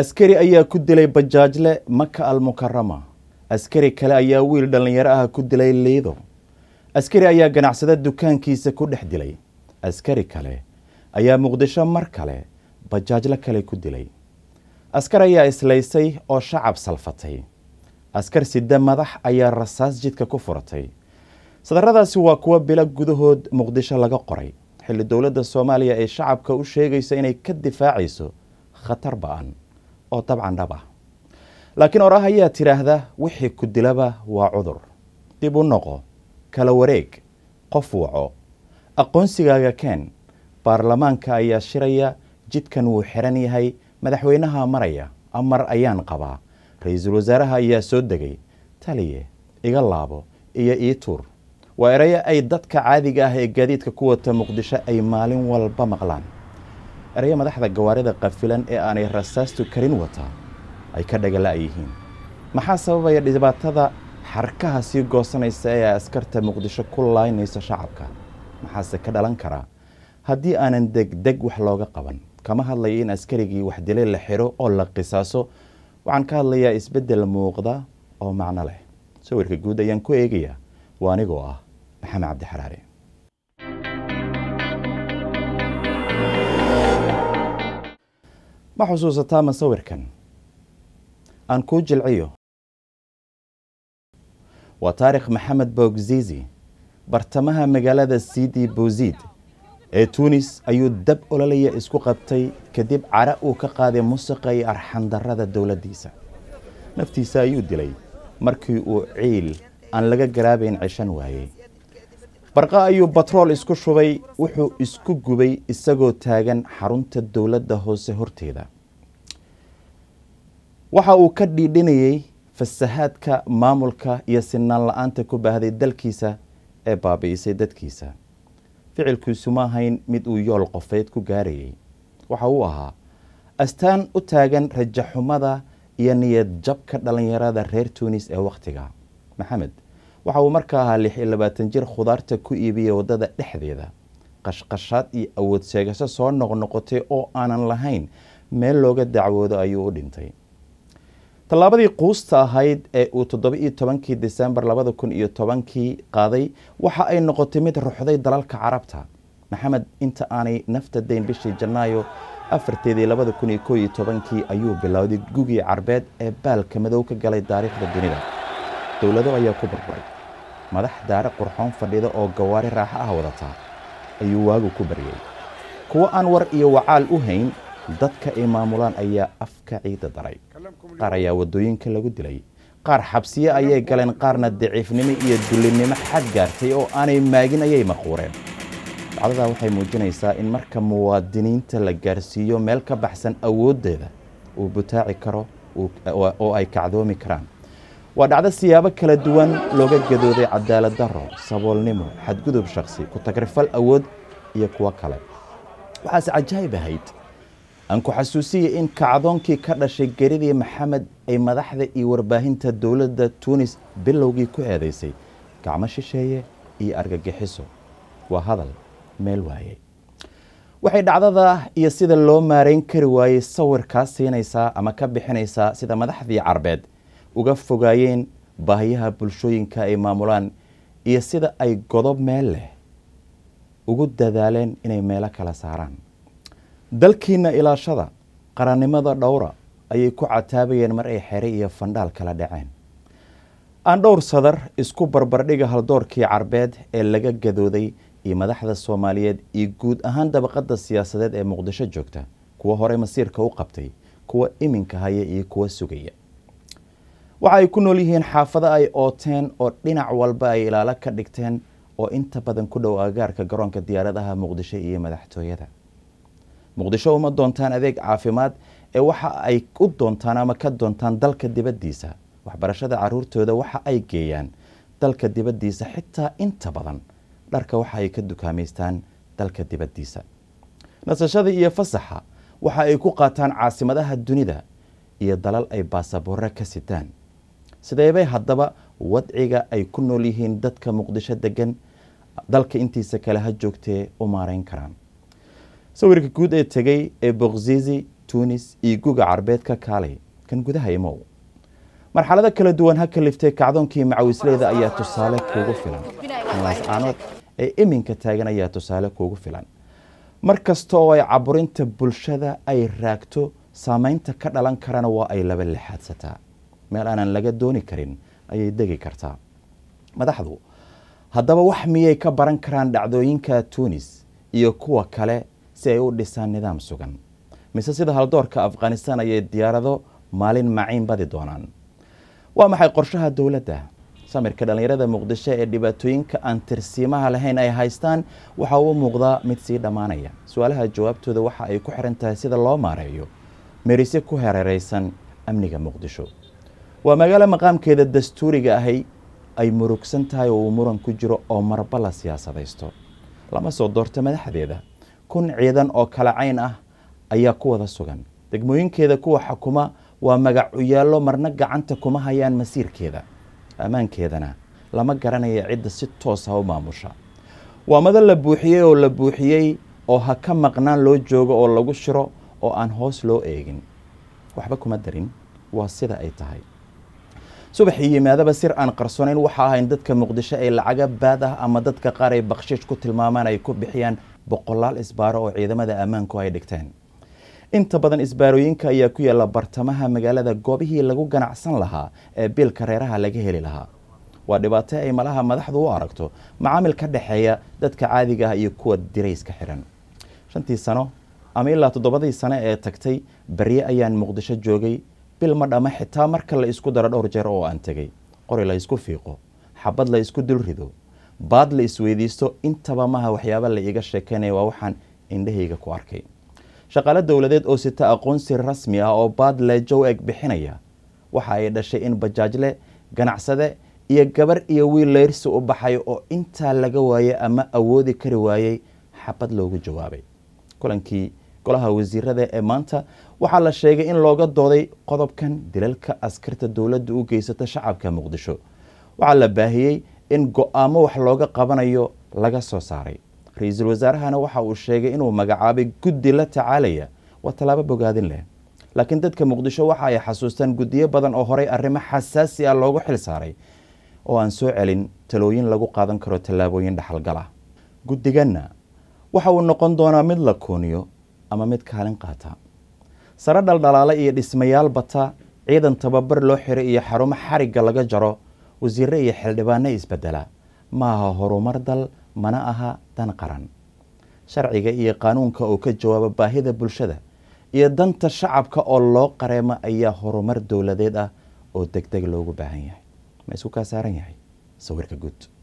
askari ayaa ku dilay bajaajle maka almukarama askari kale ayaa wiil dhallinyaro ah ku dilay liido askari ayaa ganacsada dukaankiisa ku dhex dilay askari kale ayaa muqdisho mar kale bajaajle kale ku dilay askar ayaa islaysay oo shacab salfatay askar sida madax ayaa rasaas jidka ku furatay sadaradaasi waa kuwo bilo gudahood muqdisho laga qoray xilli dowladda soomaaliya ee shacabka u sheegayso inay ka difaacayso khatar ba'an oo dabcan dhab ah laakiin orah ayaa tidhaahda wixii ku dilaba waa cudur dib u noqo kala wareeg qof waco aqoonsigaaga keen baarlamaanka ayaa shiraya jidkan wuu xiran yahay madaxweynaha maraya amar ayaan qabaa ra-iisul wasaaraha ayaa soo degay taliye iga laabo iyo ii tuur waa erayo ay dadka caadiga ah ee gaadiidka ku wata muqdisho ay maalin walba maqlaan eraya madaxda gawaarida qafilan ee aanay rasaastu karin wataa ay ka dhagala'yihiin maxaa sababaya dhibaatada xarkaha sii goosanaysa ee askarta muqdisho ku laaynaysa shacabka maxaase ka dhalan karaa haddii aanan degdeg wax looga qaban kama hadlaya in askarigii wax dilay la xiro oo la qisaaso waxaan ka hadlayaa isbeddel muuqda oo macno leh sawirka guud ayaan ku eegayaa waa anigoo ah maxamed cabdixaraare ma xusuusataa ma sawirkan aan kuu jilciyo waa taarikh maxamed boogzizi bartamaha magaalada sidi bouzid ee tuunis ayuu dab ololaya isku qabtay kadib cara uu ka qaaday musaqa iyo arxandarrada dowladdiisa naftiisa ayuu dilay markii uu ciil aan laga garaabayn ceshan waayey barqa ayuu batrool isku shubay wuxuu isku gubay isagoo taagan xarunta dowladda hoose horteeda waxa uu ka dhiidhinayay fasahaadka maamulka iyo sinaan la-aanta ku baahday dalkiisa ee baabi'isay dadkiisa ficilkiisuma ahayn mid uu yool qofeed ku gaarayay waxa uu ahaa astaan u taagan rajaxumada iyo niyad jabka dhallinyarada reer tunis ee wakhtiga maxamed waxa uu markaa ahaa lix iyo labaatan jir khudaarta ku iibiyay waddada dhexdeeda qashqashaad iyo awood seegaso soo noqnoqotay oo aanan lahayn meel looga dacwoodo ayuu u dhintay tallaabadii quusta ahayd ee uu toddoba iyo tobankii disembar labada kun iyo tobankii qaaday waxa ay noqotay mid ruxday dalalka carabta maxamed inta aanay nafta dayn bishii janaayo afarteedii labada kun iyo koob iyo tobankii ayuu bilowday gugii carbeed ee baalka madow ka galay daariikhda dunida dowlado ayaa ku burburay madax daare qurxoon fadhida oo gawaari raaxa ah wadataa ayuu waagu ku baryey kuwo aan war iyo wacaal u hayn dadka ay maamulaan ayaa afka ciidda daray qaar ayaa waddooyinka lagu dilay qaar xabsiyo ayay galeen qaarna daciifnimo iyo dullinnimo xad gaartay oo aanay maagin ayay marquureen dacdadaa waxay muujinaysaa in marka muwaadiniinta la gaarsiiyo meel ka baxsan awooddeeda uu butaaci karo oo ay kacdoomi karaan waa dhacdo siyaabo kala duwan looga gadooday cadaalad daro saboolnimo xadgudub shaksi ku-tagrifal awood iyo kuwo kale waxaase cajaayib ahayd aan ku xasuusiya in kacdoonkii ka dhashay geridii maxamed ay madaxda iyo warbaahinta dowladda tuunis bilowgii ku eedaysay gacmo shisheeye iyo argagixiso waa hadal meel waayey waxay dhacdada iyo sida loo maarayn kari waayey sawirkaa siinaysaa ama ka bixinaysaa sida madaxdii carbeed uga fogaayeen baahiyaha bulshooyinka ay maamulaan iyo sida ay godob meel leh ugu dadaaleen inay meelo kala saaraan dalkiina ilaashada qarannimada dhowra ayay ku cataabayeen mar ay xere iyo fandhaal kala dhaceen aan dhowr sadar isku barbardhiga haldoorkii carbeed ee laga gadooday iyo madaxda soomaaliyeed iyo guud ahaan dabaqada siyaasadeed ee muqdisho joogta kuwa horey masiirka u qabtay kuwa iminka haya iyo kuwa sugaya waxa ay ku nool yihiin xaafado ay ooteen oo dhinac walba ay ilaalo ka dhigteen oo inta badan ku dhow agaarka garoonka diyaaradaha muqdisho iyo madaxtooyada muqdisho uma doontaan adeeg caafimaad ee waxa ay u doontaan ama ka doontaan dalka dibaddiisa waxbarashada caruurtooda waxa ay geeyaan dalka dibaddiisa xitaa inta badan dharka waxa ay ka dukaamaystaan dalka dibaddiisa nasashada iyo fasaxa waxa ay ku qaataan caasimadaha dunida iyo dalal ay baasaboorre ka sitaan sideebay haddaba wadciga ay ku nool yihiin dadka muqdisho degan dalka intiisa kale ha joogtee u maareyn karaan sawirka guud ee tegay ee boqzizi tunis iyo guga carbeedka kaalay kan gudaha imow marxalada kala duwan ha kaliftay kacdoonkii macawisleyda ayaa tusaale kuugu filan aanood ee iminka taagan ayaa tusaale kuugu filan mar kasta oo ay caburinta bulshada ay raagto saameynta ka dhalan karana waa ay laba lixaadsataa meel aanan laga dooni karin ayay degi kartaa madaxdu haddaba wax miyay ka baran karaan dhacdooyinka tuunis iyo kuwa kale si ay u dhisaan nidaam sugan mise sida haldoorka afghanistan ayay diyaarado maalin maciin badi doonaan waa maxay qorshaha dowladda samirka dhallinyarada muqdisho ee dhibaatooyinka aan tirsiimaha lahayn ay haystaan waxa uu muuqdaa mid sii dhammaanaya su-aalaha jawaabtooda waxa ay ku xiran tahay sida loo maareeyo merise ku hareeraysan amniga muqdisho waa magaalo maqaamkeeda dastuuriga ahay ay murugsan tahay oo uu muran ku jiro oo marba la siyaasadaysto lama soo doorto madaxdeeda kun ciidan oo kala cayn ah ayaa ku wada sugan degmooyinkeeda kuwa xukuma waa magacuyaalo marna gacanta kuma hayaan masiirkeeda ammaankeedana lama garanaya cidda si toosa ah u maamusha waa mada la buuxiyey oo la buuxiyey oo ha ka maqnaan loo joogo oo lagu shiro oo aan hoos loo eegin waxba kuma darin waa sida ay tahay subaxii yimaadaba sir aan qarsoonayn waxa ah in dadka muqdisho ay lacaga baad ah ama dadka qaar ay bakshiish ku tilmaamaan ay ku bixiyaan boqolaal isbaaro oo ciidamada ammaanku ay dhigteen inta badan isbaarooyinka ayaa ku yaalla bartamaha magaalada goobihii lagu ganacsan lahaa ee biilka reeraha laga heli lahaa waa dhibaato ay malaha madaxdu u aragto macaamil ka dhexeeya dadka caadiga ah iyo kuwa dirayska xihan shantii sano ama ilaa toddobadii sane ee tagtay berye ayaan muqdisho joogay bil ma dhama xitaa marka la isku daro dhowr jeer oo aan tegay qori la isku fiiqo xabad la isku dul rido baad la isweydiisto intaba maha waxyaaba la iiga sheekaynaya waa waxaan indhahayga ku arkay shaqaale dowladeed oo sita aqoonsi rasmi ah oo baad leejo eg bixinaya waxa ay dhashay in bajaajle ganacsade iyo gabar iyo wiil layrsi u baxay oo intaa laga waayay ama awoodi kari waayey xabad loogu jawaabay kulankii golaha wasiirada ee maanta waxaa la sheegay in looga dooday qodobkan dilalka askarta dowladda u geysata shacabka muqdisho waxaa la baahiyey in go wax looga qabanayo laga soo saaray ra-iisul wasaarahana waxa uu sheegay inuu magacaabay guddi la tacaalaya waa tallaabo bogaadin leh laakiin dadka muqdisho waxa ay xasuustaan guddiyo badan oo horey arrimo xasaasi ah loogu xil saaray oo aan soo celin talooyin lagu qaadan karo tallaabooyin dhexalgal ah guddiganna waxa uu noqon doonaa mid la kuuniyo ama mid kaalin qaata sare dhaldhalaale iyo dhismayaal bata ciidan tababar loo xiro iyo xarumo xarigga laga jaro wasiire iyo xildhibaano isbedela ma aha horumar dal mana aha dan qaran sharciga iyo qaanuunka oo ka jawaaba baahida bulshada iyo danta shacabka oo loo qareemo ayaa horumar dowladeed ah oo degdeg loogu baahan yahay ma isku kaa saaran yahay sawirka guud